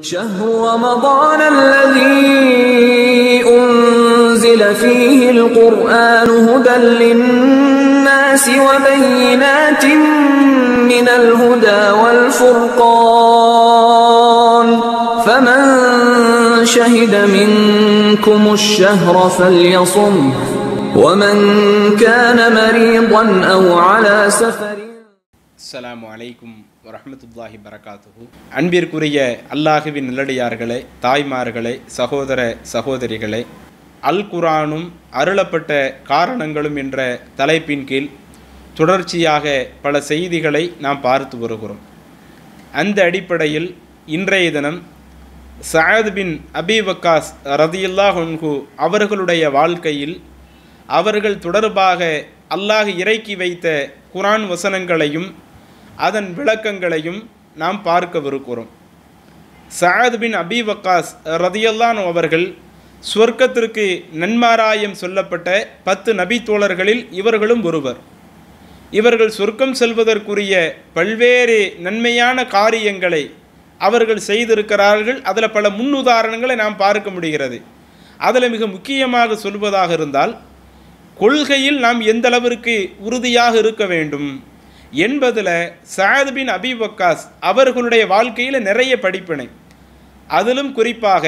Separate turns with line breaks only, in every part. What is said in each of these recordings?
شهر رمضان الذي أنزل فيه القرآن هدى للناس وبينات من الهدى والفرقان فمن شهد منكم الشهر فليصم ومن كان مريضا أو على سفر السلام عليكم வரமத்துல்லாஹி பரகாத்துஹு அன்பிற்குரிய அல்லாஹுவின் நல்லடியார்களே தாய்மார்களே சகோதர சகோதரிகளே அல் குரானும் அருளப்பட்ட காரணங்களும் என்ற தலைப்பின் கீழ் தொடர்ச்சியாக பல செய்திகளை நாம் பார்த்து வருகிறோம் அந்த அடிப்படையில் இன்றைய தினம் சயத் பின் அபி வக்காஸ் ரதியுல்லா ஹொன்ஹு அவர்களுடைய வாழ்க்கையில் அவர்கள் தொடர்பாக அல்லாஹ் இறக்கி வைத்த குரான் வசனங்களையும் அதன் விளக்கங்களையும் நாம் பார்க்கவிருக்கிறோம் சாத் பின் அபி வக்காஸ் ரதியல்லான் அவர்கள் சுவர்க்கத்திற்கு நன்மாராயம் சொல்லப்பட்ட பத்து நபி தோழர்களில் இவர்களும் ஒருவர் இவர்கள் சொர்க்கம் செல்வதற்குரிய பல்வேறு நன்மையான காரியங்களை அவர்கள் செய்திருக்கிறார்கள் அதில் பல முன்னுதாரணங்களை நாம் பார்க்க முடிகிறது அதில் மிக முக்கியமாக சொல்வதாக இருந்தால் கொள்கையில் நாம் எந்தளவிற்கு உறுதியாக இருக்க வேண்டும் என்பதில் சாத் பின் அபி வக்காஸ் அவர்களுடைய வாழ்க்கையில் நிறைய படிப்பினை அதிலும் குறிப்பாக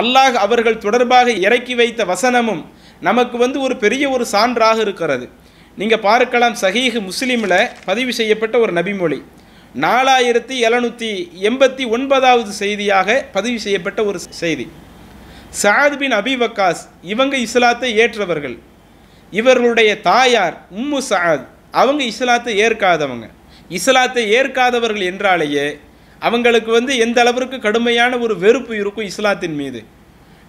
அல்லாஹ் அவர்கள் தொடர்பாக இறக்கி வைத்த வசனமும் நமக்கு வந்து ஒரு பெரிய ஒரு சான்றாக இருக்கிறது நீங்கள் பார்க்கலாம் சஹீஹ் முஸ்லீமில் பதிவு செய்யப்பட்ட ஒரு நபிமொழி நாலாயிரத்தி எழுநூற்றி எண்பத்தி ஒன்பதாவது செய்தியாக பதிவு செய்யப்பட்ட ஒரு செய்தி சாத் பின் அபி வக்காஸ் இவங்க இஸ்லாத்தை ஏற்றவர்கள் இவர்களுடைய தாயார் உம்மு சாத் அவங்க இஸ்லாத்தை ஏற்காதவங்க இஸ்லாத்தை ஏற்காதவர்கள் என்றாலேயே அவங்களுக்கு வந்து எந்த அளவிற்கு கடுமையான ஒரு வெறுப்பு இருக்கும் இஸ்லாத்தின் மீது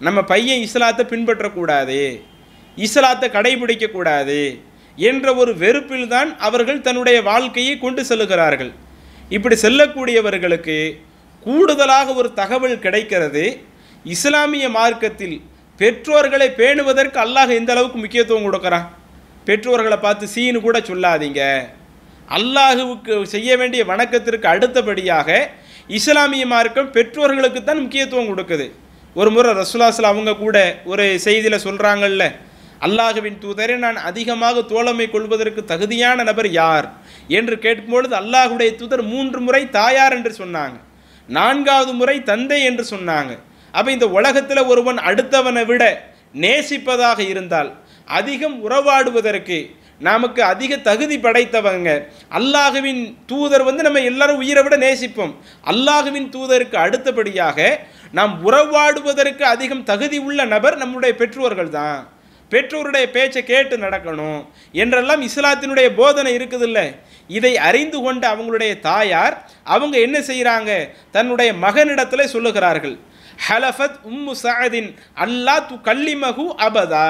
நம்ம பையன் இஸ்லாத்தை பின்பற்றக்கூடாது இஸ்லாத்தை கடைபிடிக்கக்கூடாது என்ற ஒரு வெறுப்பில் தான் அவர்கள் தன்னுடைய வாழ்க்கையை கொண்டு செல்லுகிறார்கள் இப்படி செல்லக்கூடியவர்களுக்கு கூடுதலாக ஒரு தகவல் கிடைக்கிறது இஸ்லாமிய மார்க்கத்தில் பெற்றோர்களை பேணுவதற்கு அல்லாஹ் எந்த அளவுக்கு முக்கியத்துவம் கொடுக்குறான் பெற்றோர்களை பார்த்து சீனு கூட சொல்லாதீங்க அல்லாஹுவுக்கு செய்ய வேண்டிய வணக்கத்திற்கு அடுத்தபடியாக இஸ்லாமிய மார்க்கம் பெற்றோர்களுக்கு தான் முக்கியத்துவம் கொடுக்குது ஒரு முறை ரசுலாஸ்ல அவங்க கூட ஒரு செய்தியில் சொல்கிறாங்கல்ல அல்லாஹுவின் தூதரை நான் அதிகமாக தோழமை கொள்வதற்கு தகுதியான நபர் யார் என்று கேட்கும்பொழுது அல்லாஹுடைய தூதர் மூன்று முறை தாயார் என்று சொன்னாங்க நான்காவது முறை தந்தை என்று சொன்னாங்க அப்போ இந்த உலகத்தில் ஒருவன் அடுத்தவனை விட நேசிப்பதாக இருந்தால் அதிகம் உறவாடுவதற்கு நமக்கு அதிக தகுதி படைத்தவங்க அல்லாஹுவின் தூதர் வந்து நம்ம எல்லாரும் உயிரை விட நேசிப்போம் அல்லாஹுவின் தூதருக்கு அடுத்தபடியாக நாம் உறவாடுவதற்கு அதிகம் தகுதி உள்ள நபர் நம்முடைய பெற்றோர்கள் தான் பெற்றோருடைய பேச்சை கேட்டு நடக்கணும் என்றெல்லாம் இஸ்லாத்தினுடைய போதனை இல்லை இதை அறிந்து கொண்ட அவங்களுடைய தாயார் அவங்க என்ன செய்கிறாங்க தன்னுடைய மகனிடத்தில் சொல்லுகிறார்கள் ஹலஃபத் உம்மு சஅதின் அல்லா து கல்லிமகு அபதா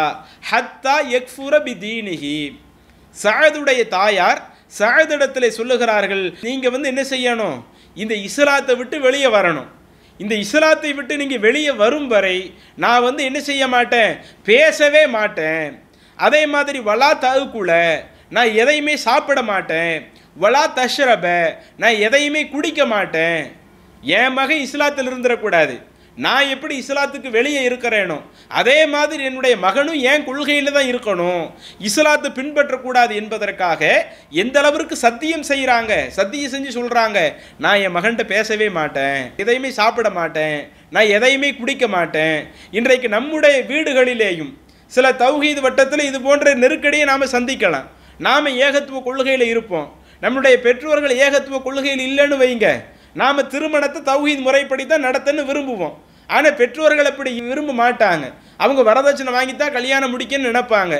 ஹத்தா எக்ஃபுர பி தீனிஹி சஅதுடைய தாயார் சஅதிடத்தில் சொல்லுகிறார்கள் நீங்கள் வந்து என்ன செய்யணும் இந்த இஸ்லாத்தை விட்டு வெளியே வரணும் இந்த இஸ்லாத்தை விட்டு நீங்கள் வெளியே வரும் வரை நான் வந்து என்ன செய்ய மாட்டேன் பேசவே மாட்டேன் அதே மாதிரி வலா தகுக்குள்ள நான் எதையுமே சாப்பிட மாட்டேன் வலா தஷ்ரப நான் எதையுமே குடிக்க மாட்டேன் என் மகன் இஸ்லாத்தில் இருந்துடக்கூடாது நான் எப்படி இஸ்லாத்துக்கு வெளியே இருக்கிறேனோ அதே மாதிரி என்னுடைய மகனும் ஏன் கொள்கையில் தான் இருக்கணும் இஸ்லாத்தை பின்பற்றக்கூடாது என்பதற்காக எந்த அளவிற்கு சத்தியம் செய்கிறாங்க சத்தியம் செஞ்சு சொல்கிறாங்க நான் என் மகன்கிட்ட பேசவே மாட்டேன் எதையுமே சாப்பிட மாட்டேன் நான் எதையுமே குடிக்க மாட்டேன் இன்றைக்கு நம்முடைய வீடுகளிலேயும் சில தௌஹீது வட்டத்தில் இது போன்ற நெருக்கடியை நாம் சந்திக்கலாம் நாம் ஏகத்துவ கொள்கையில் இருப்போம் நம்முடைய பெற்றோர்கள் ஏகத்துவ கொள்கையில் இல்லைன்னு வைங்க நாம் திருமணத்தை தௌஹீத் முறைப்படி தான் நடத்தன்னு விரும்புவோம் ஆனால் பெற்றோர்கள் அப்படி விரும்ப மாட்டாங்க அவங்க வரதட்சணை வாங்கித்தான் கல்யாணம் முடிக்கன்னு நினைப்பாங்க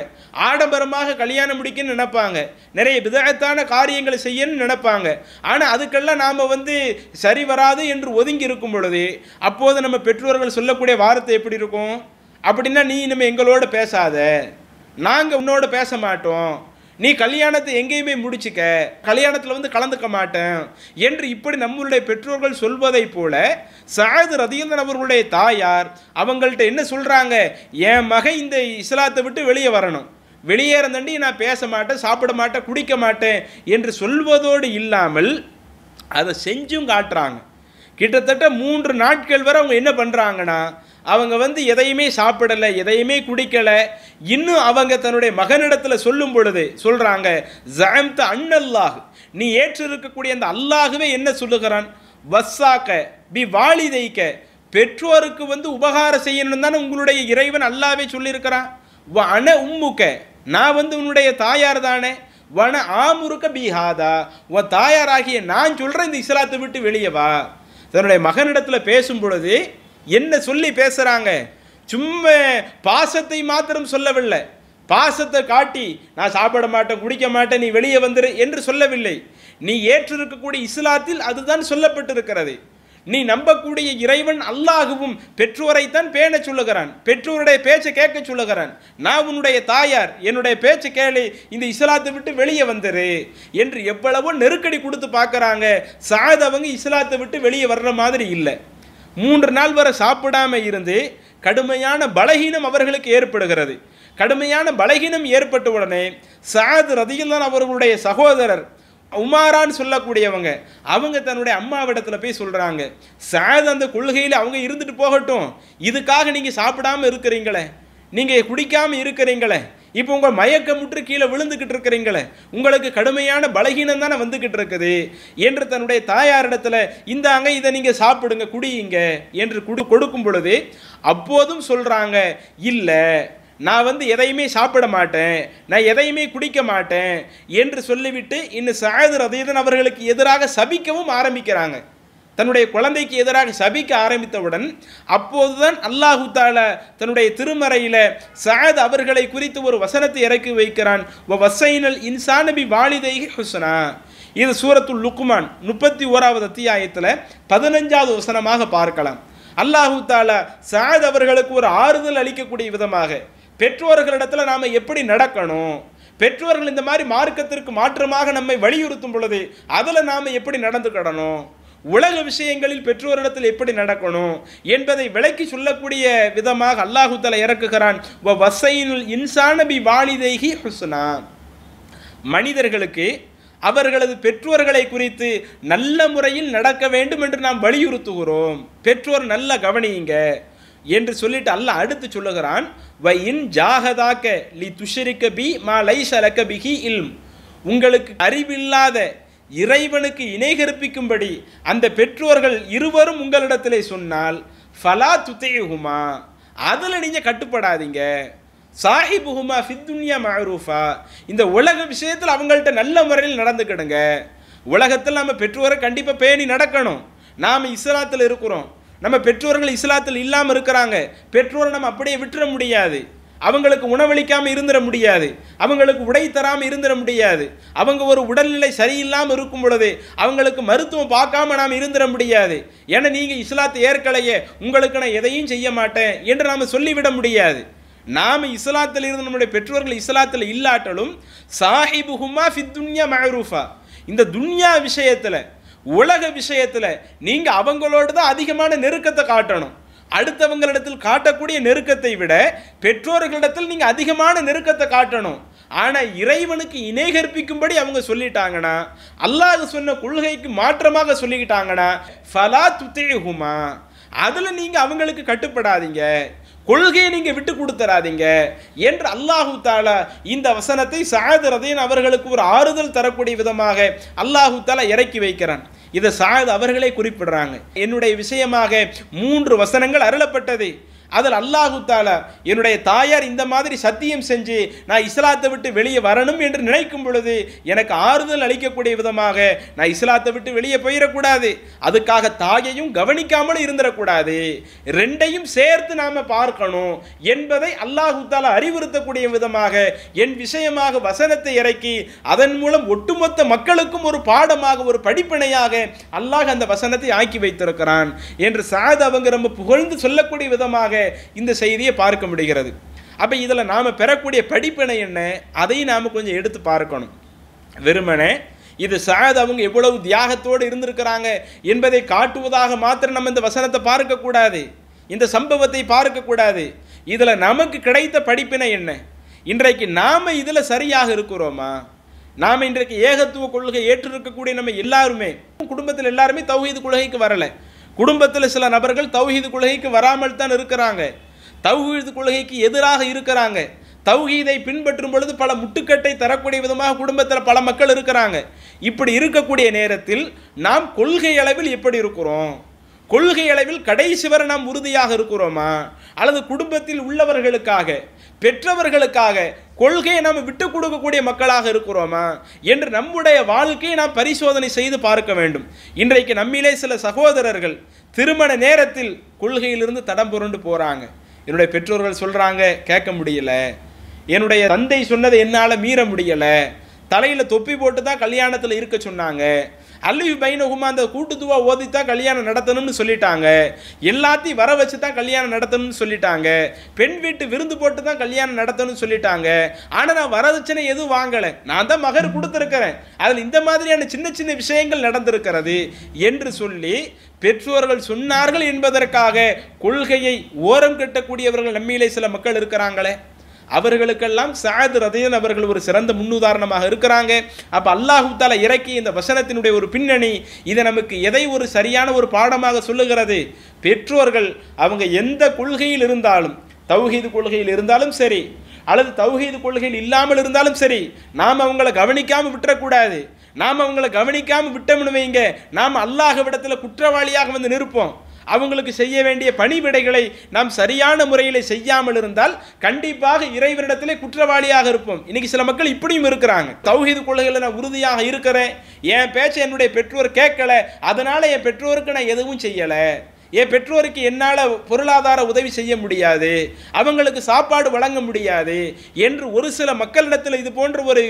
ஆடம்பரமாக கல்யாணம் முடிக்கன்னு நினைப்பாங்க நிறைய விதத்தான காரியங்களை செய்யன்னு நினைப்பாங்க ஆனால் அதுக்கெல்லாம் நாம் வந்து சரி வராது என்று ஒதுங்கி இருக்கும் பொழுது அப்போது நம்ம பெற்றோர்கள் சொல்லக்கூடிய வார்த்தை எப்படி இருக்கும் அப்படின்னா நீ இனிமேல் எங்களோட பேசாத நாங்கள் உன்னோட பேச மாட்டோம் நீ கல்யாணத்தை எங்கேயுமே முடிச்சுக்க கல்யாணத்தில் வந்து கலந்துக்க மாட்டேன் என்று இப்படி நம்மளுடைய பெற்றோர்கள் சொல்வதைப் போல சாயது ரதியந்தன் அவர்களுடைய தாயார் அவங்கள்ட்ட என்ன சொல்கிறாங்க என் மகன் இந்த இஸ்லாத்தை விட்டு வெளியே வரணும் வெளியேறந்தண்டி நான் பேச மாட்டேன் சாப்பிட மாட்டேன் குடிக்க மாட்டேன் என்று சொல்வதோடு இல்லாமல் அதை செஞ்சும் காட்டுறாங்க கிட்டத்தட்ட மூன்று நாட்கள் வரை அவங்க என்ன பண்ணுறாங்கன்னா அவங்க வந்து எதையுமே சாப்பிடலை எதையுமே குடிக்கலை இன்னும் அவங்க தன்னுடைய மகனிடத்தில் சொல்லும் பொழுது சொல்கிறாங்க ஜாம்த அண்ணல்லாஹ் நீ ஏற்று இருக்கக்கூடிய அந்த அல்லாகவே என்ன சொல்லுகிறான் வஸ்ஸாக்க பி வாலிதைக்க பெற்றோருக்கு வந்து உபகாரம் செய்யணும் தானே உங்களுடைய இறைவன் அல்லாவே சொல்லியிருக்கிறான் வ அண உம்முக்க நான் வந்து உன்னுடைய தாயார் தானே வன ஆமுருக்க பிஹாதா உன் தாயாராகிய நான் சொல்கிறேன் இந்த இஸ்லாத்தை விட்டு வெளியே வா தன்னுடைய மகனிடத்தில் பேசும் பொழுது என்ன சொல்லி பேசுகிறாங்க சும்மா பாசத்தை மாத்திரம் சொல்லவில்லை பாசத்தை காட்டி நான் சாப்பிட மாட்டேன் குடிக்க மாட்டேன் நீ வெளியே வந்துரு என்று சொல்லவில்லை நீ ஏற்றிருக்கக்கூடிய இஸ்லாத்தில் அதுதான் சொல்லப்பட்டிருக்கிறது நீ நம்பக்கூடிய இறைவன் அல்லாகவும் பெற்றோரைத்தான் பேண சொல்லுகிறான் பெற்றோருடைய பேச்சை கேட்க சொல்லுகிறான் நான் உன்னுடைய தாயார் என்னுடைய பேச்சை கேளு இந்த இஸ்லாத்தை விட்டு வெளியே வந்துரு என்று எவ்வளவோ நெருக்கடி கொடுத்து பார்க்குறாங்க சாதவங்க இஸ்லாத்தை விட்டு வெளியே வர்ற மாதிரி இல்லை மூன்று நாள் வரை சாப்பிடாம இருந்து கடுமையான பலகீனம் அவர்களுக்கு ஏற்படுகிறது கடுமையான பலகீனம் ஏற்பட்ட உடனே சாத் ரதியுல்லான் அவர்களுடைய சகோதரர் உமாரான்னு சொல்லக்கூடியவங்க அவங்க தன்னுடைய அம்மாவிடத்தில் போய் சொல்கிறாங்க சாத் அந்த கொள்கையில் அவங்க இருந்துட்டு போகட்டும் இதுக்காக நீங்கள் சாப்பிடாமல் இருக்கிறீங்களே நீங்கள் குடிக்காமல் இருக்கிறீங்களே இப்போ உங்கள் மயக்க முற்று கீழே விழுந்துக்கிட்டு இருக்கிறீங்களே உங்களுக்கு கடுமையான பலகீனம் தானே வந்துக்கிட்டு இருக்குது என்று தன்னுடைய தாயாரிடத்துல இந்தாங்க இதை நீங்கள் சாப்பிடுங்க குடியுங்க என்று குடு கொடுக்கும் பொழுது அப்போதும் சொல்கிறாங்க இல்லை நான் வந்து எதையுமே சாப்பிட மாட்டேன் நான் எதையுமே குடிக்க மாட்டேன் என்று சொல்லிவிட்டு இன்னும் சாயதர் அதீதன் அவர்களுக்கு எதிராக சபிக்கவும் ஆரம்பிக்கிறாங்க தன்னுடைய குழந்தைக்கு எதிராக சபிக்க ஆரம்பித்தவுடன் அப்போதுதான் அல்லாஹு தால தன்னுடைய திருமறையில் சாத் அவர்களை குறித்து ஒரு வசனத்தை இறக்கி வைக்கிறான் இன்சானபி வாலிதை ஹுசனா இது சூரத்துல் லுக்குமான் முப்பத்தி ஓராவது அத்தியாயத்தில் பதினஞ்சாவது வசனமாக பார்க்கலாம் அல்லாஹு தாலா சாத் அவர்களுக்கு ஒரு ஆறுதல் அளிக்கக்கூடிய விதமாக பெற்றோர்களிடத்தில் நாம் எப்படி நடக்கணும் பெற்றோர்கள் இந்த மாதிரி மார்க்கத்திற்கு மாற்றமாக நம்மை வலியுறுத்தும் பொழுது அதில் நாம் எப்படி நடந்துக்கிடணும் உலக விஷயங்களில் பெற்றோரிடத்தில் எப்படி நடக்கணும் என்பதை விளக்கி சொல்லக்கூடிய விதமாக அல்லாஹுத்தல இறக்குகிறான் மனிதர்களுக்கு அவர்களது பெற்றோர்களை குறித்து நல்ல முறையில் நடக்க வேண்டும் என்று நாம் வலியுறுத்துகிறோம் பெற்றோர் நல்ல கவனியுங்க என்று சொல்லிட்டு அல்ல அடுத்து சொல்லுகிறான் வை இன் லி மா இல்ம் உங்களுக்கு அறிவில்லாத இறைவனுக்கு இணை கற்பிக்கும்படி அந்த பெற்றோர்கள் இருவரும் உங்களிடத்திலே சொன்னால் ஃபலா துத்தேகுமா அதில் நீங்கள் கட்டுப்படாதீங்க சாஹிபுகுமா ஃபித்துன்யா மஹரூஃபா இந்த உலக விஷயத்தில் அவங்கள்ட்ட நல்ல முறையில் நடந்துக்கிடுங்க உலகத்தில் நம்ம பெற்றோரை கண்டிப்பாக பேணி நடக்கணும் நாம் இஸ்லாத்தில் இருக்கிறோம் நம்ம பெற்றோர்கள் இஸ்லாத்தில் இல்லாமல் இருக்கிறாங்க பெற்றோரை நம்ம அப்படியே விட்டுற முடியாது அவங்களுக்கு உணவளிக்காமல் இருந்துட முடியாது அவங்களுக்கு உடை தராமல் இருந்துட முடியாது அவங்க ஒரு உடல்நிலை சரியில்லாமல் இருக்கும் பொழுது அவங்களுக்கு மருத்துவம் பார்க்காம நாம் இருந்துட முடியாது ஏன்னா நீங்கள் இஸ்லாத்து ஏற்கலையே உங்களுக்கு நான் எதையும் செய்ய மாட்டேன் என்று நாம் சொல்லிவிட முடியாது நாம் இஸ்லாத்தில் இருந்து நம்முடைய பெற்றோர்கள் இஸ்லாத்தில் இல்லாட்டலும் சாஹிபுஹுமா ஃபித்துன்யா மஹரூஃபா இந்த துன்யா விஷயத்தில் உலக விஷயத்தில் நீங்கள் அவங்களோடு தான் அதிகமான நெருக்கத்தை காட்டணும் அடுத்தவங்களிடத்தில் காட்டக்கூடிய நெருக்கத்தை விட பெற்றோர்களிடத்தில் நீங்கள் அதிகமான நெருக்கத்தை காட்டணும் ஆனால் இறைவனுக்கு இணைகற்பிக்கும்படி அவங்க சொல்லிட்டாங்கன்னா அல்லாஹ் சொன்ன கொள்கைக்கு மாற்றமாக சொல்லிக்கிட்டாங்கன்னா ஃபலா துத்தேகுமா அதில் நீங்கள் அவங்களுக்கு கட்டுப்படாதீங்க கொள்கையை நீங்கள் விட்டு கொடுத்துறாதீங்க என்று அல்லாஹு தாலா இந்த வசனத்தை சாதரதையின் அவர்களுக்கு ஒரு ஆறுதல் தரக்கூடிய விதமாக அல்லாஹு தாலா இறக்கி வைக்கிறான் இதை சாது அவர்களே குறிப்பிடுறாங்க என்னுடைய விஷயமாக மூன்று வசனங்கள் அருளப்பட்டது அதில் அல்லாஹூத்தால என்னுடைய தாயார் இந்த மாதிரி சத்தியம் செஞ்சு நான் இஸ்லாத்தை விட்டு வெளியே வரணும் என்று நினைக்கும் பொழுது எனக்கு ஆறுதல் அளிக்கக்கூடிய விதமாக நான் இஸ்லாத்தை விட்டு வெளியே போயிடக்கூடாது அதுக்காக தாயையும் கவனிக்காமல் இருந்துடக்கூடாது ரெண்டையும் சேர்த்து நாம் பார்க்கணும் என்பதை அல்லாஹூத்தால அறிவுறுத்தக்கூடிய விதமாக என் விஷயமாக வசனத்தை இறக்கி அதன் மூலம் ஒட்டுமொத்த மக்களுக்கும் ஒரு பாடமாக ஒரு படிப்பினையாக அல்லாஹ் அந்த வசனத்தை ஆக்கி வைத்திருக்கிறான் என்று சாத் அவங்க ரொம்ப புகழ்ந்து சொல்லக்கூடிய விதமாக இந்த செய்தியை பார்க்க முடிகிறது அப்போ இதில் நாம் பெறக்கூடிய படிப்பினை என்ன அதையும் நாம் கொஞ்சம் எடுத்து பார்க்கணும் வெறுமனே இது சாத் அவங்க எவ்வளவு தியாகத்தோடு இருந்திருக்கிறாங்க என்பதை காட்டுவதாக மாத்திரம் நம்ம இந்த வசனத்தை பார்க்கக்கூடாது இந்த சம்பவத்தை பார்க்கக்கூடாது இதில் நமக்கு கிடைத்த படிப்பினை என்ன இன்றைக்கு நாம் இதில் சரியாக இருக்கிறோமா நாம் இன்றைக்கு ஏகத்துவ கொள்கை ஏற்றிருக்கக்கூடிய நம்ம எல்லாருமே குடும்பத்தில் எல்லாருமே தௌஹீது கொள்கைக்கு வரலை குடும்பத்தில் சில நபர்கள் தௌஹீது கொள்கைக்கு வராமல் தான் இருக்கிறாங்க தௌஹீது கொள்கைக்கு எதிராக இருக்கிறாங்க தௌஹீதை பின்பற்றும் பொழுது பல முட்டுக்கட்டை தரக்கூடிய விதமாக குடும்பத்தில் பல மக்கள் இருக்கிறாங்க இப்படி இருக்கக்கூடிய நேரத்தில் நாம் கொள்கை அளவில் எப்படி இருக்கிறோம் கொள்கை அளவில் கடைசி வரை நாம் உறுதியாக இருக்கிறோமா அல்லது குடும்பத்தில் உள்ளவர்களுக்காக பெற்றவர்களுக்காக கொள்கையை நாம் விட்டு கொடுக்கக்கூடிய மக்களாக இருக்கிறோமா என்று நம்முடைய வாழ்க்கையை நாம் பரிசோதனை செய்து பார்க்க வேண்டும் இன்றைக்கு நம்மிலே சில சகோதரர்கள் திருமண நேரத்தில் கொள்கையிலிருந்து தடம் புரண்டு போகிறாங்க என்னுடைய பெற்றோர்கள் சொல்கிறாங்க கேட்க முடியல என்னுடைய தந்தை சொன்னதை என்னால் மீற முடியலை தலையில் தொப்பி போட்டு தான் கல்யாணத்தில் இருக்க சொன்னாங்க அல்லி பைனகுமா அந்த கூட்டுத்துவா ஓதி தான் கல்யாணம் நடத்தணும்னு சொல்லிட்டாங்க எல்லாத்தையும் வர வச்சு தான் கல்யாணம் நடத்தணும்னு சொல்லிட்டாங்க பெண் வீட்டு விருந்து போட்டு தான் கல்யாணம் நடத்தணும்னு சொல்லிட்டாங்க ஆனால் நான் வரதட்சணை எதுவும் வாங்கலை நான் தான் மகர் கொடுத்துருக்கிறேன் அதில் இந்த மாதிரியான சின்ன சின்ன விஷயங்கள் நடந்திருக்கிறது என்று சொல்லி பெற்றோர்கள் சொன்னார்கள் என்பதற்காக கொள்கையை ஓரம் கட்டக்கூடியவர்கள் நம்மிலே சில மக்கள் இருக்கிறாங்களே அவர்களுக்கெல்லாம் சாது ரதையன் அவர்கள் ஒரு சிறந்த முன்னுதாரணமாக இருக்கிறாங்க அப்போ அல்லாஹு தால இறக்கி இந்த வசனத்தினுடைய ஒரு பின்னணி இதை நமக்கு எதை ஒரு சரியான ஒரு பாடமாக சொல்லுகிறது பெற்றோர்கள் அவங்க எந்த கொள்கையில் இருந்தாலும் தௌஹீது கொள்கையில் இருந்தாலும் சரி அல்லது தௌஹீது கொள்கையில் இல்லாமல் இருந்தாலும் சரி நாம் அவங்கள கவனிக்காமல் விட்டுறக்கூடாது நாம் அவங்கள கவனிக்காமல் விட்டோம்னு வைங்க நாம் அல்லாஹ் விடத்தில் குற்றவாளியாக வந்து நிற்போம் அவங்களுக்கு செய்ய வேண்டிய பணிவிடைகளை நாம் சரியான முறையில் செய்யாமல் இருந்தால் கண்டிப்பாக இறைவரிடத்திலே குற்றவாளியாக இருப்போம் இன்னைக்கு சில மக்கள் இப்படியும் இருக்கிறாங்க தௌஹீது கொள்கையில் நான் உறுதியாக இருக்கிறேன் என் பேச்சை என்னுடைய பெற்றோர் கேட்கல அதனால என் பெற்றோருக்கு நான் எதுவும் செய்யலை என் பெற்றோருக்கு என்னால் பொருளாதார உதவி செய்ய முடியாது அவங்களுக்கு சாப்பாடு வழங்க முடியாது என்று ஒரு சில மக்களிடத்தில் இது போன்ற ஒரு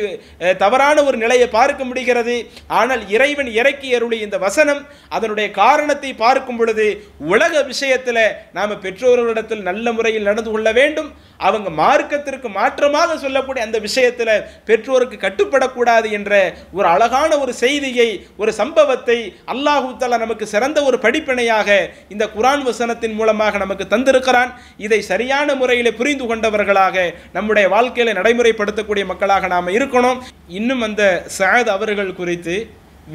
தவறான ஒரு நிலையை பார்க்க முடிகிறது ஆனால் இறைவன் இறக்கி அருளி இந்த வசனம் அதனுடைய காரணத்தை பார்க்கும் பொழுது உலக விஷயத்தில் நாம் பெற்றோர்களிடத்தில் நல்ல முறையில் நடந்து கொள்ள வேண்டும் அவங்க மார்க்கத்திற்கு மாற்றமாக சொல்லக்கூடிய அந்த விஷயத்தில் பெற்றோருக்கு கட்டுப்படக்கூடாது என்ற ஒரு அழகான ஒரு செய்தியை ஒரு சம்பவத்தை அல்லாஹூ நமக்கு சிறந்த ஒரு படிப்பினையாக இந்த குரான் வசனத்தின் மூலமாக நமக்கு தந்திருக்கிறான் இதை சரியான முறையில் புரிந்து கொண்டவர்களாக நம்முடைய வாழ்க்கையில் நடைமுறைப்படுத்தக்கூடிய மக்களாக நாம் இருக்கணும் இன்னும் அந்த சாத் அவர்கள் குறித்து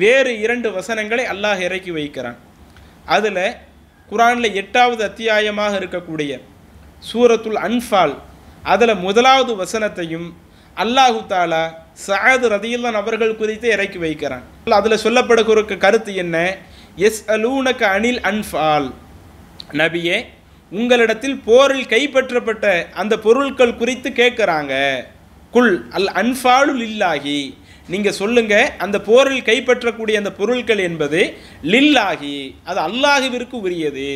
வேறு இரண்டு வசனங்களை அல்லாஹ் இறக்கி வைக்கிறான் அதில் குரானில் எட்டாவது அத்தியாயமாக இருக்கக்கூடிய சூரத்துல் அன்ஃபால் அதில் முதலாவது வசனத்தையும் அல்லாஹு தாலா சஹாது ரதியுல்லான் அவர்கள் குறித்து இறக்கி வைக்கிறான் அதில் சொல்லப்படுகிற கருத்து என்ன எஸ் அலூனக அனில் அன்ஃபால் நபியே உங்களிடத்தில் போரில் கைப்பற்றப்பட்ட அந்த பொருட்கள் குறித்து கேட்குறாங்க குல் அல் அன்ஃபாலு லில்லாகி நீங்கள் சொல்லுங்கள் அந்த போரில் கைப்பற்றக்கூடிய அந்த பொருட்கள் என்பது லில்லாகி அது அல்லாஹுவிற்கு உரியது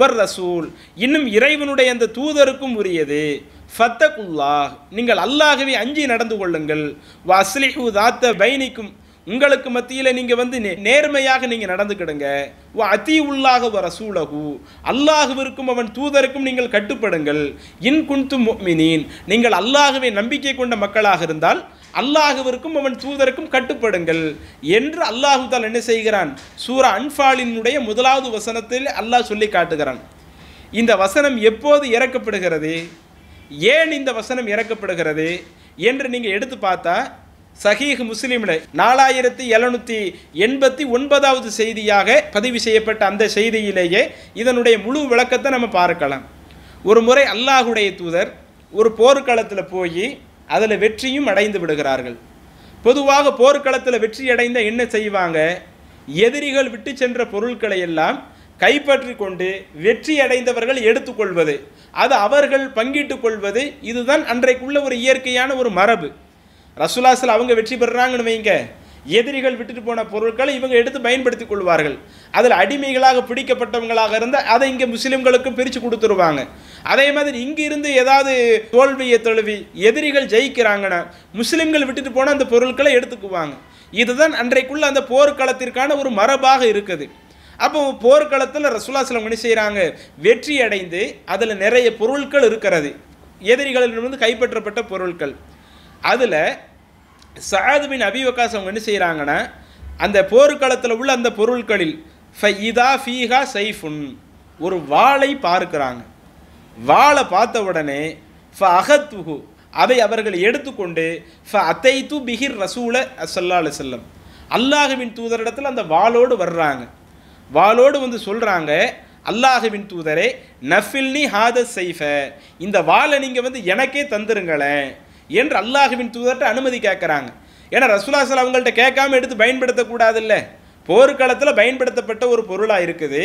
வர் ரசூல் இன்னும் இறைவனுடைய அந்த தூதருக்கும் உரியது ஃபத்தகுல்லாஹ் நீங்கள் அல்லாகவே அஞ்சி நடந்து கொள்ளுங்கள் வஸ்லிஹு தாத்த பைனிக்கும் உங்களுக்கு மத்தியில் நீங்கள் வந்து நேர்மையாக நீங்கள் நடந்துக்கிடுங்க ஓ அதி உள்ளாக வர சூழகு அல்லாஹுவிற்கும் அவன் தூதருக்கும் நீங்கள் கட்டுப்படுங்கள் இன் குன்து மீனின் நீங்கள் அல்லாகவே நம்பிக்கை கொண்ட மக்களாக இருந்தால் அல்லாஹுவிற்கும் அவன் தூதருக்கும் கட்டுப்படுங்கள் என்று அல்லாஹு தால் என்ன செய்கிறான் சூரா அன்பாலினுடைய முதலாவது வசனத்தில் அல்லாஹ் சொல்லி காட்டுகிறான் இந்த வசனம் எப்போது இறக்கப்படுகிறது ஏன் இந்த வசனம் இறக்கப்படுகிறது என்று நீங்கள் எடுத்து பார்த்தா சஹீஹ் முஸ்லீமில் நாலாயிரத்தி எழுநூற்றி எண்பத்தி ஒன்பதாவது செய்தியாக பதிவு செய்யப்பட்ட அந்த செய்தியிலேயே இதனுடைய முழு விளக்கத்தை நம்ம பார்க்கலாம் ஒரு முறை அல்லாஹுடைய தூதர் ஒரு போர்க்களத்தில் போய் அதில் வெற்றியும் அடைந்து விடுகிறார்கள் பொதுவாக போர்க்களத்தில் வெற்றி அடைந்த என்ன செய்வாங்க எதிரிகள் விட்டு சென்ற பொருட்களை எல்லாம் கைப்பற்றி கொண்டு வெற்றி அடைந்தவர்கள் எடுத்துக்கொள்வது அது அவர்கள் பங்கிட்டு கொள்வது இதுதான் அன்றைக்குள்ள ஒரு இயற்கையான ஒரு மரபு ரசுலாசில் அவங்க வெற்றி பெறுறாங்கன்னு வைங்க எதிரிகள் விட்டுட்டு போன பொருட்களை இவங்க எடுத்து பயன்படுத்திக் கொள்வார்கள் அதில் அடிமைகளாக பிடிக்கப்பட்டவங்களாக இருந்தால் அதை இங்கே முஸ்லீம்களுக்கும் பிரித்து கொடுத்துருவாங்க அதே மாதிரி இங்கிருந்து ஏதாவது தோல்வியை தழுவி எதிரிகள் ஜெயிக்கிறாங்கன்னா முஸ்லீம்கள் விட்டுட்டு போனால் அந்த பொருட்களை எடுத்துக்குவாங்க இதுதான் அன்றைக்குள்ள அந்த போர்க்களத்திற்கான ஒரு மரபாக இருக்குது அப்போ போர்க்களத்தில் ரசுல்லாஸ்லம் என்ன செய்கிறாங்க வெற்றி அடைந்து அதில் நிறைய பொருட்கள் இருக்கிறது எதிரிகளிடமிருந்து கைப்பற்றப்பட்ட பொருட்கள் அதில் சஹாது பின் என்ன செய்கிறாங்கன்னா அந்த போர்க்களத்தில் உள்ள அந்த பொருட்களில் இதா ஃபீஹா சைஃபுன் ஒரு வாளை பார்க்கிறாங்க வாளை பார்த்த உடனே ஃப அகத்துஹு அதை அவர்கள் எடுத்துக்கொண்டு ஃப அத்தை து பிகிர் ரசூல அசல்லா அலி செல்லம் அல்லாஹுவின் தூதரிடத்தில் அந்த வாளோடு வர்றாங்க வாளோடு வந்து சொல்கிறாங்க அல்லாஹுவின் தூதரே நஃபில்னி ஹாத சைஃப இந்த வாளை நீங்கள் வந்து எனக்கே தந்துருங்களேன் என்று அல்லாஹுவின் தூதர்கிட்ட அனுமதி கேட்குறாங்க ஏன்னா ரசூலாசல் அவங்கள்ட்ட கேட்காம எடுத்து பயன்படுத்தக்கூடாது இல்லை போர்க்களத்தில் பயன்படுத்தப்பட்ட ஒரு பொருளாக இருக்குது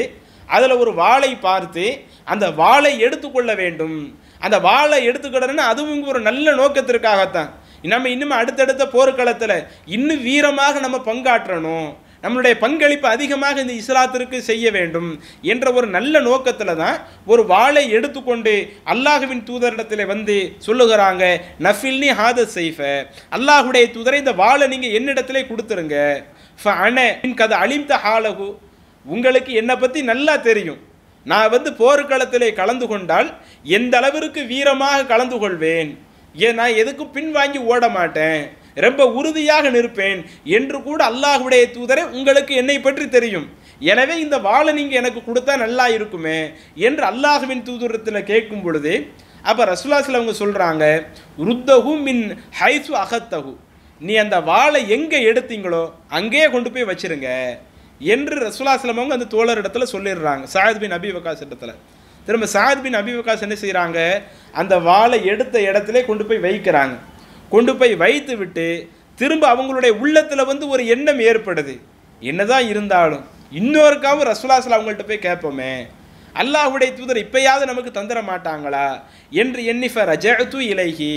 அதில் ஒரு வாளை பார்த்து அந்த வாளை எடுத்துக்கொள்ள வேண்டும் அந்த வாளை எடுத்துக்கிடணும்னா அதுவும் ஒரு நல்ல நோக்கத்திற்காகத்தான் நம்ம இன்னும் அடுத்தடுத்த போர்க்களத்தில் இன்னும் வீரமாக நம்ம பங்காற்றணும் நம்மளுடைய பங்களிப்பு அதிகமாக இந்த இஸ்லாத்திற்கு செய்ய வேண்டும் என்ற ஒரு நல்ல நோக்கத்தில் தான் ஒரு வாளை எடுத்துக்கொண்டு அல்லாஹுவின் தூதரிடத்தில் வந்து சொல்லுகிறாங்க நஃபில்னி ஹாத செய்ஃப அல்லாஹுடைய தூதரை இந்த வாளை நீங்கள் என்னிடத்திலே கொடுத்துருங்க அணின் கதை அழிந்த ஹாலகு உங்களுக்கு என்னை பற்றி நல்லா தெரியும் நான் வந்து போர்க்களத்தில் கலந்து கொண்டால் எந்த அளவிற்கு வீரமாக கலந்து கொள்வேன் ஏன் நான் எதுக்கும் பின்வாங்கி ஓட மாட்டேன் ரொம்ப உறுதியாக நிற்பேன் என்று கூட அல்லாஹுடைய தூதரை உங்களுக்கு என்னை பற்றி தெரியும் எனவே இந்த வாழை நீங்கள் எனக்கு கொடுத்தா நல்லா இருக்குமே என்று அல்லாஹுவின் தூதுரத்தில் கேட்கும் பொழுது அப்போ ரசுல்லாஸில் அவங்க சொல்கிறாங்க ருத்தகு மின் ஹைசு அகத்தகு நீ அந்த வாழை எங்கே எடுத்தீங்களோ அங்கேயே கொண்டு போய் வச்சிருங்க என்று ரசுல்லாஸ்லம் அவங்க அந்த தோழர் இடத்துல சொல்லிடுறாங்க சாயத் பின் அபி இடத்துல திரும்ப சாயத் பின் அபி என்ன செய்கிறாங்க அந்த வாழை எடுத்த இடத்துல கொண்டு போய் வைக்கிறாங்க கொண்டு போய் வைத்து விட்டு திரும்ப அவங்களுடைய உள்ளத்தில் வந்து ஒரு எண்ணம் ஏற்படுது என்னதான் இருந்தாலும் இன்னொருக்காவும் ரசுலாசில் அவங்கள்ட்ட போய் கேட்போமே அல்லாஹுடைய தூதர் இப்பயாவது நமக்கு தந்துட மாட்டாங்களா என்று எண்ணி ஃப ரஜத்து இலகி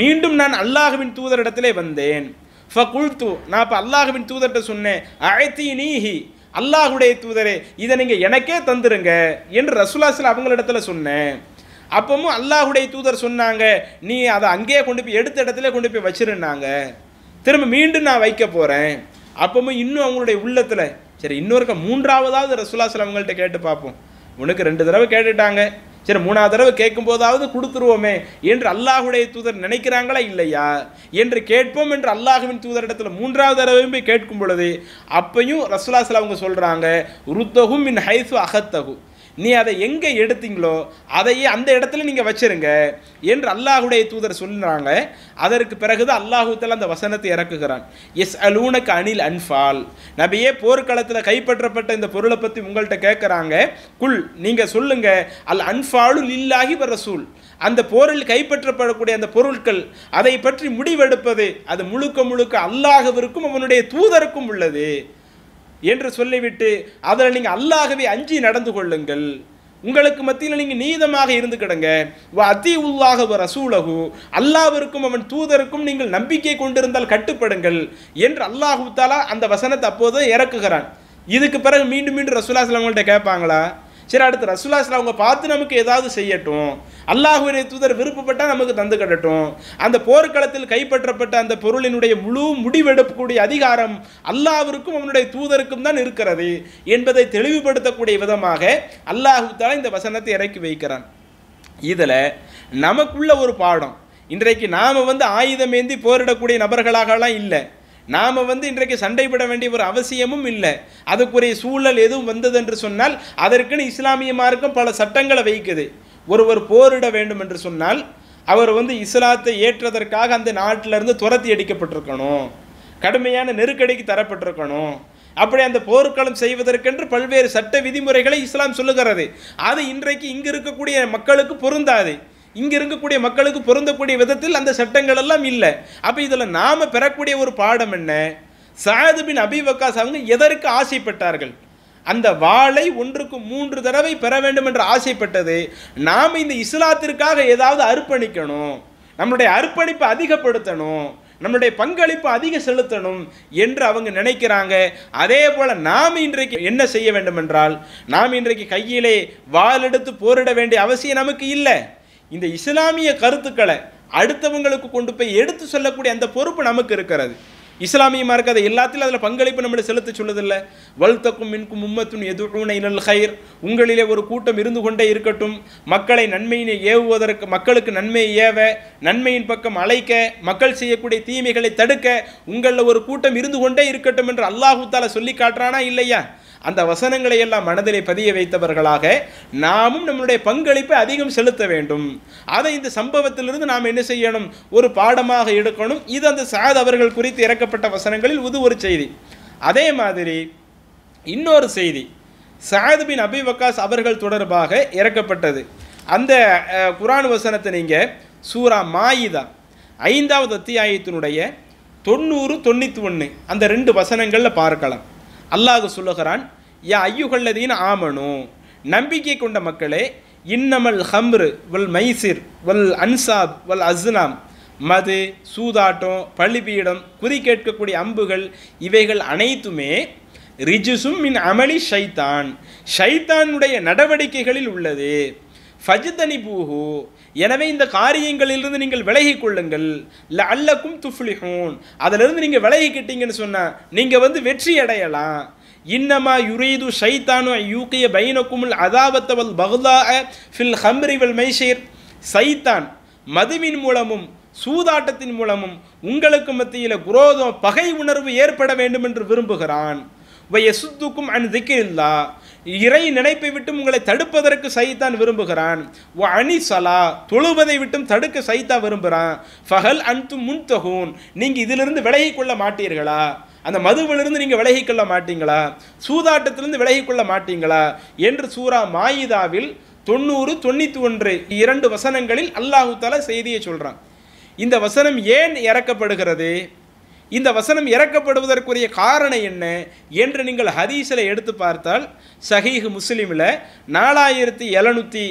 மீண்டும் நான் அல்லாஹுவின் தூதரிடத்திலே வந்தேன் ஃப குழ்த்து நான் இப்போ அல்லாஹுவின் தூதர்கிட்ட சொன்னேன் அழைத்தி நீஹி அல்லாஹுடைய தூதரே இதை நீங்கள் எனக்கே தந்துருங்க என்று ரசுலாசில் அவங்களிடத்தில் சொன்னேன் அப்பவும் அல்லாஹுடைய தூதர் சொன்னாங்க நீ அதை அங்கேயே கொண்டு போய் எடுத்த இடத்துல கொண்டு போய் வச்சிருந்தாங்க திரும்ப மீண்டும் நான் வைக்க போகிறேன் அப்பவும் இன்னும் அவங்களுடைய உள்ளத்தில் சரி இன்னொருக்க மூன்றாவதாவது ரசுல்லாசலம் அவங்கள்ட்ட கேட்டு பார்ப்போம் உனக்கு ரெண்டு தடவை கேட்டுட்டாங்க சரி மூணாவது தடவை கேட்கும் போதாவது கொடுத்துருவோமே என்று அல்லாஹுடைய தூதர் நினைக்கிறாங்களா இல்லையா என்று கேட்போம் என்று அல்லாஹுவின் தூதர் இடத்துல மூன்றாவது தடவையும் போய் கேட்கும் பொழுது அப்பையும் ரசுல்லாசலம் அவங்க சொல்கிறாங்க ருத்தகும் மின் ஹைசு அகத்தகும் நீ அதை எங்கே எடுத்தீங்களோ அதையே அந்த இடத்துல நீங்கள் வச்சிருங்க என்று அல்லாஹுடைய தூதர் சொல்லுறாங்க அதற்கு பிறகுதான் அல்லாஹூத்தல் அந்த வசனத்தை இறக்குகிறான் எஸ் அலூனக்கு அனில் அன்பால் நபியே போர்க்களத்தில் கைப்பற்றப்பட்ட இந்த பொருளை பற்றி உங்கள்கிட்ட கேட்குறாங்க குல் நீங்கள் சொல்லுங்க அல் அன்பாலு லில்லாகி வர சூழ் அந்த போரில் கைப்பற்றப்படக்கூடிய அந்த பொருட்கள் அதை பற்றி முடிவெடுப்பது அது முழுக்க முழுக்க அல்லாஹவிற்கும் அவனுடைய தூதருக்கும் உள்ளது என்று சொல்லிவிட்டு அதில் நீங்கள் அல்லாகவே அஞ்சி நடந்து கொள்ளுங்கள் உங்களுக்கு மத்தியில் நீங்கள் நீதமாக இருந்து கிடங்க அதி உள்ளாக ரசூலகு அல்லாவிற்கும் அவன் தூதருக்கும் நீங்கள் நம்பிக்கை கொண்டிருந்தால் கட்டுப்படுங்கள் என்று அல்லாஹூத்தாலா அந்த வசனத்தை அப்போது இறக்குகிறான் இதுக்கு பிறகு மீண்டும் மீண்டும் ரசூலா சிலவங்கள்ட்ட கேட்பாங்களா சரி அடுத்து ரசுல்லாஸ்ல அவங்க பார்த்து நமக்கு ஏதாவது செய்யட்டும் அல்லாஹுடைய தூதர் விருப்பப்பட்டால் நமக்கு தந்து கட்டட்டும் அந்த போர்க்களத்தில் கைப்பற்றப்பட்ட அந்த பொருளினுடைய முழு முடிவெடுக்கக்கூடிய அதிகாரம் அல்லாவிற்கும் அவனுடைய தூதருக்கும் தான் இருக்கிறது என்பதை தெளிவுபடுத்தக்கூடிய விதமாக அல்லாஹு தான் இந்த வசனத்தை இறக்கி வைக்கிறான் இதில் நமக்குள்ள ஒரு பாடம் இன்றைக்கு நாம் வந்து ஆயுதம் ஏந்தி போரிடக்கூடிய நபர்களாகலாம் இல்லை நாம் வந்து இன்றைக்கு சண்டைப்பட வேண்டிய ஒரு அவசியமும் இல்லை அதுக்குரிய சூழல் எதுவும் வந்தது என்று சொன்னால் அதற்குன்னு இஸ்லாமிய மார்க்கம் பல சட்டங்களை வைக்குது ஒருவர் போரிட வேண்டும் என்று சொன்னால் அவர் வந்து இஸ்லாத்தை ஏற்றதற்காக அந்த நாட்டிலிருந்து துரத்தி அடிக்கப்பட்டிருக்கணும் கடுமையான நெருக்கடிக்கு தரப்பட்டிருக்கணும் அப்படி அந்த போர்க்களம் செய்வதற்கென்று பல்வேறு சட்ட விதிமுறைகளை இஸ்லாம் சொல்லுகிறது அது இன்றைக்கு இங்கு இருக்கக்கூடிய மக்களுக்கு பொருந்தாது இங்கே இருக்கக்கூடிய மக்களுக்கு பொருந்தக்கூடிய விதத்தில் அந்த சட்டங்கள் எல்லாம் இல்லை அப்போ இதில் நாம் பெறக்கூடிய ஒரு பாடம் என்ன சாயது பின் அபிவக்காஸ் அவங்க எதற்கு ஆசைப்பட்டார்கள் அந்த வாளை ஒன்றுக்கு மூன்று தடவை பெற வேண்டும் என்று ஆசைப்பட்டது நாம் இந்த இஸ்லாத்திற்காக ஏதாவது அர்ப்பணிக்கணும் நம்மளுடைய அர்ப்பணிப்பை அதிகப்படுத்தணும் நம்மளுடைய பங்களிப்பு அதிக செலுத்தணும் என்று அவங்க நினைக்கிறாங்க அதே போல் நாம் இன்றைக்கு என்ன செய்ய வேண்டும் என்றால் நாம் இன்றைக்கு கையிலே வால் எடுத்து போரிட வேண்டிய அவசியம் நமக்கு இல்லை இந்த இஸ்லாமிய கருத்துக்களை அடுத்தவங்களுக்கு கொண்டு போய் எடுத்து சொல்லக்கூடிய அந்த பொறுப்பு நமக்கு இருக்கிறது இஸ்லாமிய மார்க் அதை எல்லாத்திலும் அதில் பங்களிப்பு நம்மளை செலுத்த சொல்லதில்லை வல்தக்கும் மின்கும் உம்மத்தும் எதுவும் இனல் ஹைர் உங்களிலே ஒரு கூட்டம் இருந்து கொண்டே இருக்கட்டும் மக்களை நன்மையினை ஏவுவதற்கு மக்களுக்கு நன்மையை ஏவ நன்மையின் பக்கம் அழைக்க மக்கள் செய்யக்கூடிய தீமைகளை தடுக்க உங்களில் ஒரு கூட்டம் இருந்து கொண்டே இருக்கட்டும் என்று அல்லாஹூத்தால சொல்லி காட்டுறானா இல்லையா அந்த வசனங்களை எல்லாம் மனதிலே பதிய வைத்தவர்களாக நாமும் நம்மளுடைய பங்களிப்பை அதிகம் செலுத்த வேண்டும் அதை இந்த சம்பவத்திலிருந்து நாம் என்ன செய்யணும் ஒரு பாடமாக எடுக்கணும் இது அந்த சாத் அவர்கள் குறித்து இறக்க சொல்லப்பட்ட வசனங்களில் இது ஒரு செய்தி அதே மாதிரி இன்னொரு செய்தி சாயது பின் அபி வக்காஸ் அவர்கள் தொடர்பாக இறக்கப்பட்டது அந்த குரான் வசனத்தை நீங்கள் சூரா மாயிதா ஐந்தாவது அத்தியாயத்தினுடைய தொண்ணூறு தொண்ணூற்றி ஒன்று அந்த ரெண்டு வசனங்களில் பார்க்கலாம் அல்லாஹு சொல்லுகிறான் யா ஐயுகல்லதீன் ஆமனும் நம்பிக்கை கொண்ட மக்களே இன்னமல் ஹம்ரு வல் மைசிர் வல் அன்சாப் வல் அஸ்னாம் மது சூதாட்டம் பள்ளிப்பீடம் குறி கேட்கக்கூடிய அம்புகள் இவைகள் அனைத்துமே ரிஜுசும் மின் அமளி ஷைத்தான் ஷைத்தானுடைய நடவடிக்கைகளில் உள்ளது ஃபஜ்தனி பூஹு எனவே இந்த காரியங்களிலிருந்து நீங்கள் விலகி கொள்ளுங்கள் இல்லை அல்லக்கும் துஃப்ளிஹூன் அதிலிருந்து நீங்கள் விலகிக்கிட்டீங்கன்னு சொன்னால் நீங்கள் வந்து வெற்றி அடையலாம் இன்னமா யுரீது ஷைத்தானு யூகிய பைனக்குமுல் அதாபத்தவல் பகுதா ஃபில் ஹம்ரி வல் மைஷீர் சைத்தான் மதுவின் மூலமும் சூதாட்டத்தின் மூலமும் உங்களுக்கு மத்தியில் குரோதம் பகை உணர்வு ஏற்பட வேண்டும் என்று விரும்புகிறான் சுத்துக்கும் அன் திக்கில்லா இறை நினைப்பை விட்டும் உங்களை தடுப்பதற்கு சைத்தான் விரும்புகிறான் அணி சலா தொழுவதை விட்டும் தடுக்க சைத்தா விரும்புகிறான் ஃபஹல் அன்து முன்தகுன் நீங்கள் இதிலிருந்து விலகி கொள்ள மாட்டீர்களா அந்த மதுவிலிருந்து நீங்கள் விலகி கொள்ள மாட்டீங்களா சூதாட்டத்திலிருந்து விலகி கொள்ள மாட்டீங்களா என்று சூரா மாயிதாவில் தொண்ணூறு தொண்ணூற்றி ஒன்று இரண்டு வசனங்களில் அல்லாஹு தலா செய்தியை சொல்கிறான் இந்த வசனம் ஏன் இறக்கப்படுகிறது இந்த வசனம் இறக்கப்படுவதற்குரிய காரணம் என்ன என்று நீங்கள் ஹதீஸில் எடுத்து பார்த்தால் சஹீஹ் முஸ்லீமில் நாலாயிரத்தி எழுநூற்றி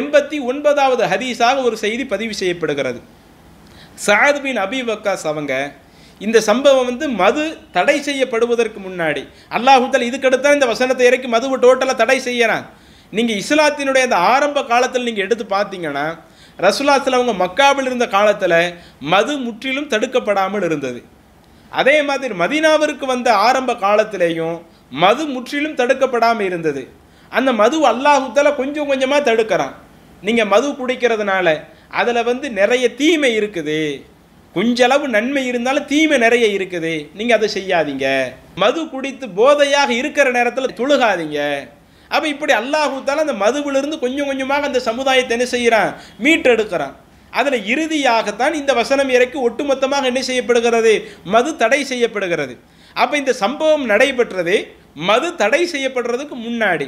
எண்பத்தி ஒன்பதாவது ஹதீஸாக ஒரு செய்தி பதிவு செய்யப்படுகிறது சாத் பின் அபி வக்காஸ் அவங்க இந்த சம்பவம் வந்து மது தடை செய்யப்படுவதற்கு முன்னாடி அல்லாஹூத்தல் இதுக்கடுத்தான் இந்த வசனத்தை இறக்கி மதுவை டோட்டலாக தடை செய்யறான் நீங்கள் இஸ்லாத்தினுடைய அந்த ஆரம்ப காலத்தில் நீங்கள் எடுத்து பார்த்தீங்கன்னா சில அவங்க மக்காவில் இருந்த காலத்தில் மது முற்றிலும் தடுக்கப்படாமல் இருந்தது அதே மாதிரி மதினாவிற்கு வந்த ஆரம்ப காலத்திலேயும் மது முற்றிலும் தடுக்கப்படாமல் இருந்தது அந்த மது அல்லாஹுத்தால கொஞ்சம் கொஞ்சமாக தடுக்கிறான் நீங்கள் மது குடிக்கிறதுனால அதில் வந்து நிறைய தீமை இருக்குது கொஞ்சளவு நன்மை இருந்தாலும் தீமை நிறைய இருக்குது நீங்கள் அதை செய்யாதீங்க மது குடித்து போதையாக இருக்கிற நேரத்தில் துழுகாதீங்க அப்போ இப்படி அல்லாஹூத்தால அந்த மதுவிலிருந்து கொஞ்சம் கொஞ்சமாக அந்த சமுதாயத்தை என்ன செய்கிறான் மீட்டெடுக்கிறான் அதில் இறுதியாகத்தான் இந்த வசனம் இறக்கி ஒட்டுமொத்தமாக என்ன செய்யப்படுகிறது மது தடை செய்யப்படுகிறது அப்போ இந்த சம்பவம் நடைபெற்றது மது தடை செய்யப்படுறதுக்கு முன்னாடி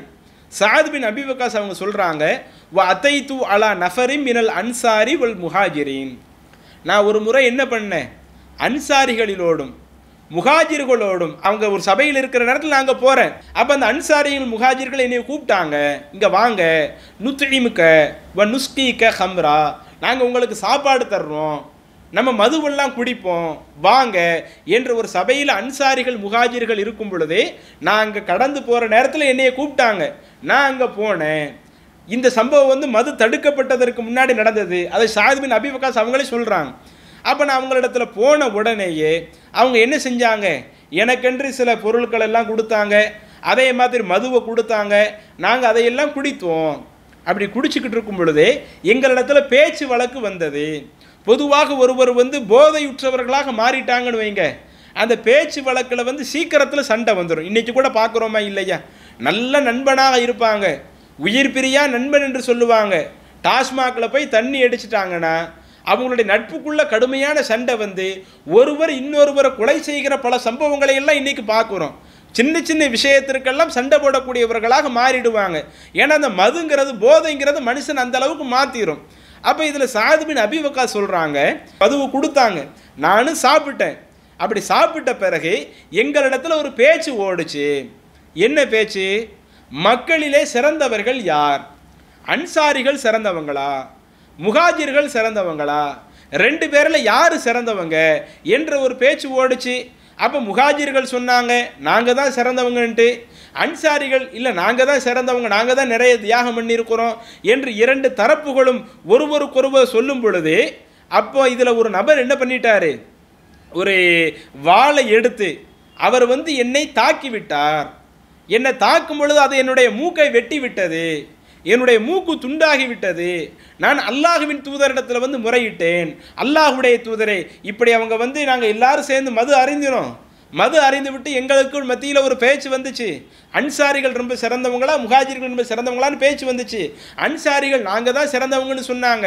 சாத் பின் அபிவகாஸ் அவங்க சொல்கிறாங்க வ அத்தை தூ அலா நஃபரிம் மினல் அன்சாரி வல் முஹாஜிரீன் நான் ஒரு முறை என்ன பண்ணேன் அன்சாரிகளிலோடும் முகாஜிர்களோடும் அவங்க ஒரு சபையில் இருக்கிற நேரத்தில் நாங்கள் போகிறேன் அப்போ அந்த அன்சாரிகள் முகாஜிர்கள் என்னை கூப்பிட்டாங்க இங்கே வாங்க நுத்திமுக்க வ நுஸ்கிக்க ஹம்ரா நாங்கள் உங்களுக்கு சாப்பாடு தர்றோம் நம்ம மதுவெல்லாம் குடிப்போம் வாங்க என்று ஒரு சபையில் அன்சாரிகள் முகாஜிர்கள் இருக்கும் பொழுதே நான் அங்கே கடந்து போகிற நேரத்தில் என்னையை கூப்பிட்டாங்க நான் அங்கே போனேன் இந்த சம்பவம் வந்து மது தடுக்கப்பட்டதற்கு முன்னாடி நடந்தது அதை சாதிபின் அபிவகாஸ் அவங்களே சொல்கிறாங்க அப்போ நான் அவங்களிடத்துல போன உடனேயே அவங்க என்ன செஞ்சாங்க எனக்கென்று சில பொருட்கள் எல்லாம் கொடுத்தாங்க அதே மாதிரி மதுவை கொடுத்தாங்க நாங்கள் அதையெல்லாம் குடித்தோம் அப்படி குடிச்சுக்கிட்டு இருக்கும் பொழுதே எங்களிடத்தில் பேச்சு வழக்கு வந்தது பொதுவாக ஒருவர் வந்து போதையுற்றவர்களாக மாறிட்டாங்கன்னு வைங்க அந்த பேச்சு வழக்கில் வந்து சீக்கிரத்தில் சண்டை வந்துடும் இன்றைக்கி கூட பார்க்குறோமா இல்லையா நல்ல நண்பனாக இருப்பாங்க உயிர் பிரியா நண்பன் என்று சொல்லுவாங்க டாஸ்மாகில் போய் தண்ணி அடிச்சிட்டாங்கன்னா அவங்களுடைய நட்புக்குள்ள கடுமையான சண்டை வந்து ஒருவர் இன்னொருவரை கொலை செய்கிற பல சம்பவங்களை எல்லாம் இன்றைக்கி பார்க்குறோம் சின்ன சின்ன விஷயத்திற்கெல்லாம் சண்டை போடக்கூடியவர்களாக மாறிடுவாங்க ஏன்னா அந்த மதுங்கிறது போதைங்கிறது மனுஷன் அந்த அளவுக்கு மாற்றிடும் அப்போ இதில் சாதுபின் அபிவக்கா சொல்கிறாங்க மதுவு கொடுத்தாங்க நானும் சாப்பிட்டேன் அப்படி சாப்பிட்ட பிறகு எங்களிடத்துல ஒரு பேச்சு ஓடுச்சு என்ன பேச்சு மக்களிலே சிறந்தவர்கள் யார் அன்சாரிகள் சிறந்தவங்களா முகாஜிர்கள் சிறந்தவங்களா ரெண்டு பேரில் யார் சிறந்தவங்க என்ற ஒரு பேச்சு ஓடிச்சு அப்போ முகாஜிர்கள் சொன்னாங்க நாங்கள் தான் சிறந்தவங்கன்ட்டு அன்சாரிகள் இல்லை நாங்கள் தான் சிறந்தவங்க நாங்கள் தான் நிறைய தியாகம் பண்ணியிருக்கிறோம் என்று இரண்டு தரப்புகளும் ஒருவருக்கொருவர் சொல்லும் பொழுது அப்போ இதில் ஒரு நபர் என்ன பண்ணிட்டார் ஒரு வாளை எடுத்து அவர் வந்து என்னை தாக்கி விட்டார் என்னை தாக்கும் பொழுது அது என்னுடைய மூக்கை வெட்டி விட்டது என்னுடைய மூக்கு துண்டாகிவிட்டது நான் அல்லாஹுவின் தூதரிடத்தில் வந்து முறையிட்டேன் அல்லாஹுடைய தூதரே இப்படி அவங்க வந்து நாங்கள் எல்லாரும் சேர்ந்து மது அறிந்தினோம் மது அறிந்து விட்டு எங்களுக்கு மத்தியில் ஒரு பேச்சு வந்துச்சு அன்சாரிகள் ரொம்ப சிறந்தவங்களா முகாஜிர்கள் ரொம்ப சிறந்தவங்களான்னு பேச்சு வந்துச்சு அன்சாரிகள் நாங்கள் தான் சிறந்தவங்கன்னு சொன்னாங்க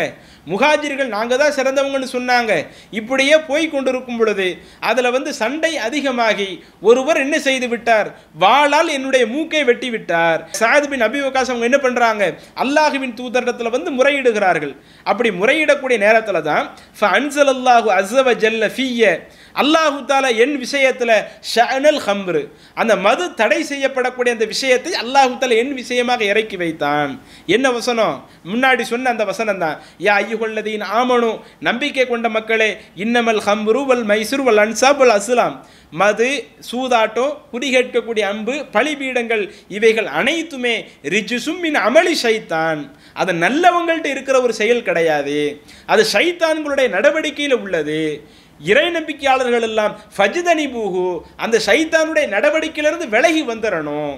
முகாஜிர்கள் நாங்கள் தான் சிறந்தவங்கன்னு சொன்னாங்க இப்படியே போய் கொண்டிருக்கும் பொழுது அதில் வந்து சண்டை அதிகமாகி ஒருவர் என்ன செய்து விட்டார் வாளால் என்னுடைய மூக்கை வெட்டி விட்டார் சாதுபின் அபிவகாஷ் அவங்க என்ன பண்ணுறாங்க அல்லாஹுவின் தூதரிடத்தில் வந்து முறையிடுகிறார்கள் அப்படி முறையிடக்கூடிய நேரத்தில் தான் அன்சல் அல்லாஹு அசவ ஜல்ல ஃபீய அல்லாஹு தாலா என் விஷயத்தில் ஷனல் ஹம்ரு அந்த மது தடை செய்யப்படக்கூடிய அந்த விஷயத்தை அல்லாஹு தாலா என் விஷயமாக இறக்கி வைத்தான் என்ன வசனம் முன்னாடி சொன்ன அந்த வசனம் தான் யா ஐயுகொள்ளதீன் ஆமனு நம்பிக்கை கொண்ட மக்களே இன்னமல் ஹம்ரு வல் மைசூர் வல் அன்சாப் வல் அஸ்லாம் மது சூதாட்டம் குறிகேட்கக்கூடிய அம்பு பழிபீடங்கள் இவைகள் அனைத்துமே ரிஜிசுமின் அமளி சைத்தான் அது நல்லவங்கள்ட்ட இருக்கிற ஒரு செயல் கிடையாது அது சைத்தான்களுடைய நடவடிக்கையில் உள்ளது இறை நம்பிக்கையாளர்கள் எல்லாம் ஃபஜிதனி பூகு அந்த சைத்தானுடைய நடவடிக்கையிலிருந்து விலகி வந்துடணும்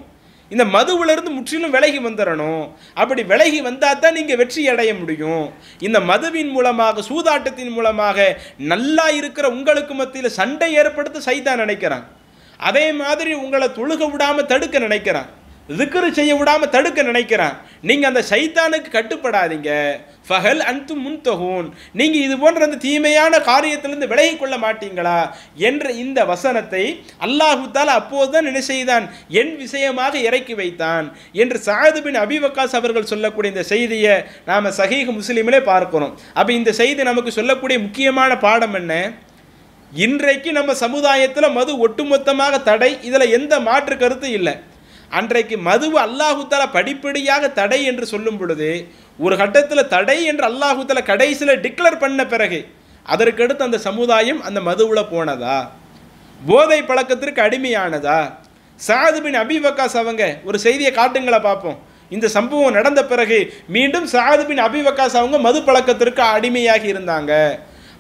இந்த மதுவிலிருந்து முற்றிலும் விலகி வந்துடணும் அப்படி விலகி வந்தால் தான் நீங்கள் வெற்றி அடைய முடியும் இந்த மதுவின் மூலமாக சூதாட்டத்தின் மூலமாக நல்லா இருக்கிற உங்களுக்கு மத்தியில் சண்டை ஏற்படுத்த சைதான் நினைக்கிறான் அதே மாதிரி உங்களை தொழுக விடாமல் தடுக்க நினைக்கிறான் திக்ரு செய்ய விடாமல் தடுக்க நினைக்கிறான் நீங்கள் அந்த சைத்தானுக்கு கட்டுப்படாதீங்க ஃபஹல் அன்து முன்தொகூன் நீங்கள் இது போன்ற அந்த தீமையான காரியத்திலிருந்து விலகி கொள்ள மாட்டீங்களா என்ற இந்த வசனத்தை அல்லாஹுத்தால் அப்போதுதான் என்ன செய்தான் என் விஷயமாக இறக்கி வைத்தான் என்று சாது பின் அபிவக்காஸ் அவர்கள் சொல்லக்கூடிய இந்த செய்தியை நாம் சஹீஹ் முஸ்லீமிலே பார்க்கிறோம் அப்போ இந்த செய்தி நமக்கு சொல்லக்கூடிய முக்கியமான பாடம் என்ன இன்றைக்கு நம்ம சமுதாயத்தில் மது ஒட்டுமொத்தமாக தடை இதில் எந்த மாற்று கருத்தும் இல்லை அன்றைக்கு மதுவு அல்லாஹூத்தலா படிப்படியாக தடை என்று சொல்லும் பொழுது ஒரு கட்டத்தில் தடை என்று அல்லாஹுத்தாலா கடைசியில் டிக்ளேர் பண்ண பிறகு அதற்கடுத்து அந்த சமுதாயம் அந்த மதுவில் போனதா போதை பழக்கத்திற்கு அடிமையானதா சாதுபின் அபிவக்காஸ் அவங்க ஒரு செய்தியை காட்டுங்களை பார்ப்போம் இந்த சம்பவம் நடந்த பிறகு மீண்டும் சாதுபின் அபிவக்காஸ் அவங்க மது பழக்கத்திற்கு அடிமையாகி இருந்தாங்க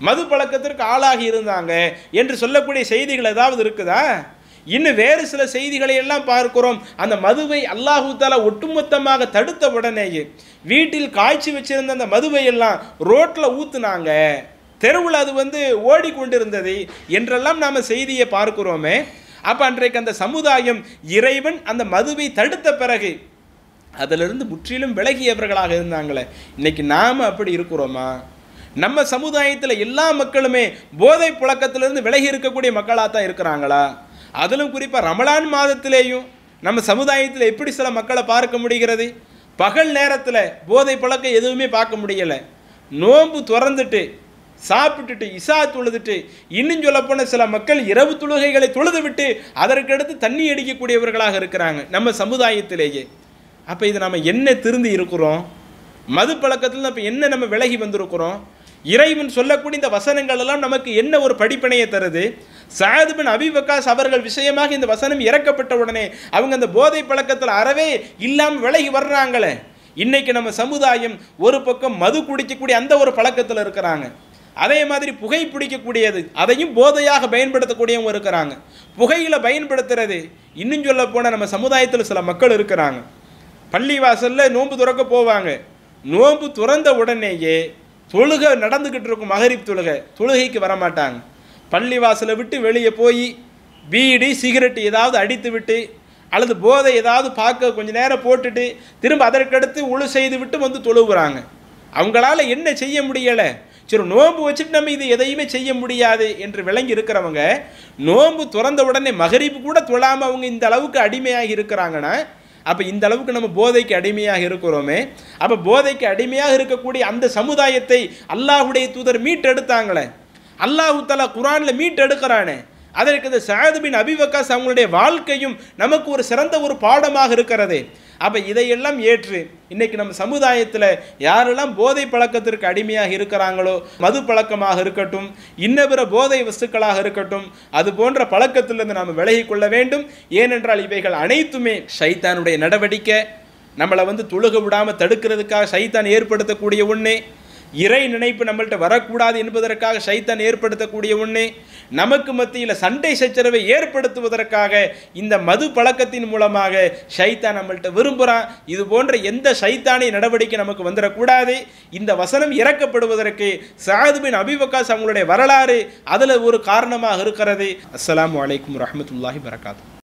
மது பழக்கத்திற்கு ஆளாகி இருந்தாங்க என்று சொல்லக்கூடிய செய்திகள் ஏதாவது இருக்குதா இன்னும் வேறு சில செய்திகளை எல்லாம் பார்க்கிறோம் அந்த மதுவை அல்லாஹு தாலா ஒட்டுமொத்தமாக தடுத்த உடனேயே வீட்டில் காய்ச்சி வச்சிருந்த அந்த மதுவை எல்லாம் ரோட்டில் ஊற்றுனாங்க தெருவில் அது வந்து ஓடிக்கொண்டிருந்தது என்றெல்லாம் நாம் செய்தியை பார்க்கிறோமே அப்போ அன்றைக்கு அந்த சமுதாயம் இறைவன் அந்த மதுவை தடுத்த பிறகு அதிலிருந்து முற்றிலும் விலகியவர்களாக இருந்தாங்களே இன்னைக்கு நாம் அப்படி இருக்கிறோமா நம்ம சமுதாயத்தில் எல்லா மக்களுமே போதை புழக்கத்திலிருந்து விலகி இருக்கக்கூடிய மக்களாக தான் இருக்கிறாங்களா அதிலும் குறிப்பாக ரமலான் மாதத்திலேயும் நம்ம சமுதாயத்தில் எப்படி சில மக்களை பார்க்க முடிகிறது பகல் நேரத்தில் போதை பழக்கம் எதுவுமே பார்க்க முடியலை நோன்பு துறந்துட்டு சாப்பிட்டுட்டு இசா தொழுதுட்டு இன்னும் சொல்லப்போன சில மக்கள் இரவு தொழுகைகளை தொழுது விட்டு அதற்கடுத்து தண்ணி அடிக்கக்கூடியவர்களாக இருக்கிறாங்க நம்ம சமுதாயத்திலேயே அப்போ இது நம்ம என்ன திருந்தி இருக்கிறோம் மது பழக்கத்தில் இப்போ என்ன நம்ம விலகி வந்திருக்கிறோம் இறைவன் சொல்லக்கூடிய இந்த வசனங்கள் எல்லாம் நமக்கு என்ன ஒரு படிப்பினையை தருது சஹாதுபின் அபிவக்காஸ் அவர்கள் விஷயமாக இந்த வசனம் இறக்கப்பட்ட உடனே அவங்க அந்த போதை பழக்கத்தில் அறவே இல்லாமல் விலகி வர்றாங்களே இன்றைக்கி நம்ம சமுதாயம் ஒரு பக்கம் மது குடிக்கக்கூடிய அந்த ஒரு பழக்கத்தில் இருக்கிறாங்க அதே மாதிரி புகை பிடிக்கக்கூடியது அதையும் போதையாக பயன்படுத்தக்கூடியவங்க இருக்கிறாங்க புகையில் பயன்படுத்துறது இன்னும் சொல்ல போனால் நம்ம சமுதாயத்தில் சில மக்கள் இருக்கிறாங்க பள்ளி வாசலில் நோன்பு துறக்க போவாங்க நோன்பு துறந்த உடனேயே தொழுகை நடந்துக்கிட்டு இருக்கும் மகரிப் தொழுகை தொழுகைக்கு வரமாட்டாங்க பள்ளிவாசலை விட்டு வெளியே போய் பீடி சிகரெட் ஏதாவது அடித்து விட்டு அல்லது போதை ஏதாவது பார்க்க கொஞ்சம் நேரம் போட்டுட்டு திரும்ப அதற்கடுத்து உழு செய்து விட்டு வந்து தொழுவுறாங்க அவங்களால என்ன செய்ய முடியலை சரி நோன்பு வச்சுட்டு நம்ம இது எதையுமே செய்ய முடியாது என்று விளங்கி இருக்கிறவங்க நோன்பு திறந்த உடனே மகரிப்பு கூட தொழாமல் அவங்க இந்த அளவுக்கு அடிமையாக இருக்கிறாங்கன்னா அப்போ இந்த அளவுக்கு நம்ம போதைக்கு அடிமையாக இருக்கிறோமே அப்போ போதைக்கு அடிமையாக இருக்கக்கூடிய அந்த சமுதாயத்தை அல்லாஹுடைய தூதர் மீட்டெடுத்தாங்களே அல்லாஹு தலா குரானில் மீட்டெடுக்கிறானே அதற்கு இந்த சாது பின் அவங்களுடைய வாழ்க்கையும் நமக்கு ஒரு சிறந்த ஒரு பாடமாக இருக்கிறது அப்போ இதையெல்லாம் ஏற்று இன்றைக்கி நம்ம சமுதாயத்தில் யாரெல்லாம் போதை பழக்கத்திற்கு அடிமையாக இருக்கிறாங்களோ மது பழக்கமாக இருக்கட்டும் இன்ன பிற போதை வஸ்துக்களாக இருக்கட்டும் அது போன்ற பழக்கத்திலிருந்து நாம் விலகி கொள்ள வேண்டும் ஏனென்றால் இவைகள் அனைத்துமே சைத்தானுடைய நடவடிக்கை நம்மளை வந்து துழுக விடாமல் தடுக்கிறதுக்காக சைத்தான் ஏற்படுத்தக்கூடிய ஒன்று இறை நினைப்பு நம்மள்கிட்ட வரக்கூடாது என்பதற்காக சைத்தான் ஏற்படுத்தக்கூடிய ஒன்று நமக்கு மத்தியில் சண்டை சச்சரவை ஏற்படுத்துவதற்காக இந்த மது பழக்கத்தின் மூலமாக சைத்தான் நம்மள்கிட்ட விரும்புகிறான் இது போன்ற எந்த சைத்தானிய நடவடிக்கை நமக்கு வந்துடக்கூடாது இந்த வசனம் இறக்கப்படுவதற்கு சாதுபின் அபிவகாஸ் அவங்களுடைய வரலாறு அதில் ஒரு காரணமாக இருக்கிறது அஸ்லாம் வலைக்கம் ரஹமத்துல்லாஹி வரகாத்து